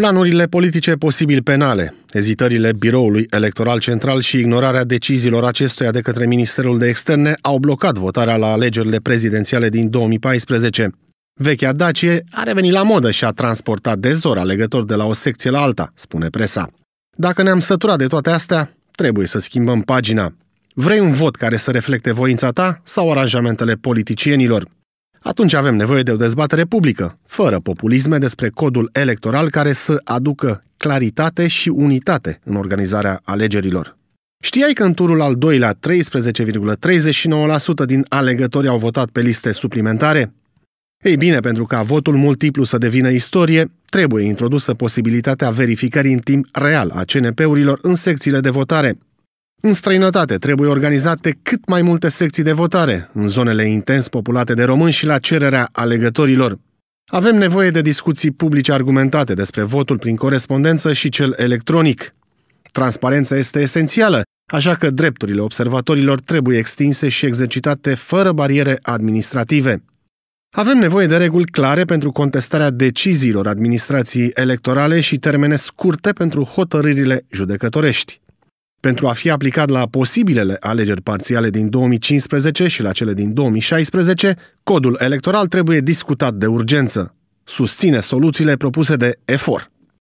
Planurile politice posibil penale, ezitările Biroului Electoral Central și ignorarea deciziilor acestuia de către Ministerul de Externe au blocat votarea la alegerile prezidențiale din 2014. Vechea Dacie a revenit la modă și a transportat de zor alegători de la o secție la alta, spune presa. Dacă ne-am săturat de toate astea, trebuie să schimbăm pagina. Vrei un vot care să reflecte voința ta sau aranjamentele politicienilor? Atunci avem nevoie de o dezbatere publică, fără populisme despre codul electoral care să aducă claritate și unitate în organizarea alegerilor. Știai că în turul al doilea 13,39% din alegători au votat pe liste suplimentare? Ei bine, pentru ca votul multiplu să devină istorie, trebuie introdusă posibilitatea verificării în timp real a CNP-urilor în secțiile de votare, în străinătate trebuie organizate cât mai multe secții de votare, în zonele intens populate de români și la cererea alegătorilor. Avem nevoie de discuții publice argumentate despre votul prin corespondență și cel electronic. Transparența este esențială, așa că drepturile observatorilor trebuie extinse și exercitate fără bariere administrative. Avem nevoie de reguli clare pentru contestarea deciziilor administrației electorale și termene scurte pentru hotărârile judecătorești. Pentru a fi aplicat la posibilele alegeri parțiale din 2015 și la cele din 2016, codul electoral trebuie discutat de urgență. Susține soluțiile propuse de EFOR.